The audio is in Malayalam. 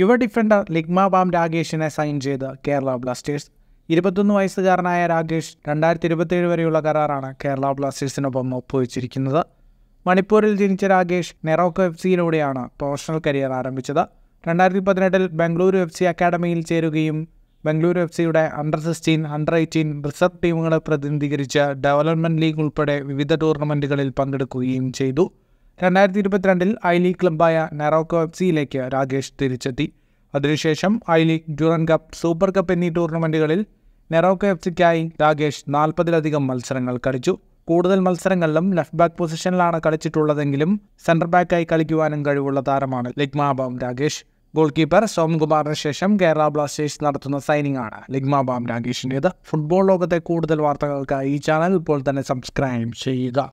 യുവ ഡിഫൻഡർ ലിഗ്മ ബാം രാകേഷിനെ സൈൻ ചെയ്ത് കേരള ബ്ലാസ്റ്റേഴ്സ് ഇരുപത്തൊന്ന് വയസ്സുകാരനായ രാകേഷ് രണ്ടായിരത്തി ഇരുപത്തേഴ് വരെയുള്ള കരാറാണ് കേരള ബ്ലാസ്റ്റേഴ്സിനൊപ്പം ഒപ്പുവെച്ചിരിക്കുന്നത് മണിപ്പൂരിൽ ജനിച്ച രാകേഷ് നെറോക്കോ എഫ് സിയിലൂടെയാണ് പ്രൊഫഷണൽ കരിയർ ആരംഭിച്ചത് രണ്ടായിരത്തി പതിനെട്ടിൽ ബംഗളൂരു എഫ് സി അക്കാഡമിയിൽ ചേരുകയും ബംഗളൂരു എഫ് സിയുടെ under sixteen under eighteen reserve ടീമുകളെ പ്രതിനിധീകരിച്ച് ഡെവലപ്മെൻറ്റ് ലീഗ് ഉൾപ്പെടെ വിവിധ ടൂർണമെൻറ്റുകളിൽ പങ്കെടുക്കുകയും ചെയ്തു രണ്ടായിരത്തി ഇരുപത്തിരണ്ടിൽ ഐ ലീഗ് ക്ലബ്ബായ നെറോക്കോ എഫ് സിയിലേക്ക് രാകേഷ് തിരിച്ചെത്തി അതിനുശേഷം I League Durand cup super cup എന്നീ ടൂർണമെൻറ്റുകളിൽ നെറോക്കോ എഫ് സിക്കായി രാകേഷ് നാൽപ്പതിലധികം മത്സരങ്ങൾ കളിച്ചു കൂടുതൽ മത്സരങ്ങളിലും ലെഫ്റ്റ് ബാക്ക് പൊസിഷനിലാണ് കളിച്ചിട്ടുള്ളതെങ്കിലും സെൻറ്റർ ബാക്കായി കളിക്കുവാനും കഴിവുള്ള താരമാണ് ലിഗ്മാബാം രാകേഷ് ഗോൾ കീപ്പർ സോംകുമാറിന് ശേഷം കേരള ബ്ലാസ്റ്റേഴ്സ് നടത്തുന്ന സൈനിങ് ആണ് ലിഗ്മാബാം രാകേഷിൻ്റേത് ഫുട്ബോൾ ലോകത്തെ കൂടുതൽ വാർത്തകൾക്കായി ഈ ചാനൽ ഇപ്പോൾ തന്നെ സബ്സ്ക്രൈബ് ചെയ്യുക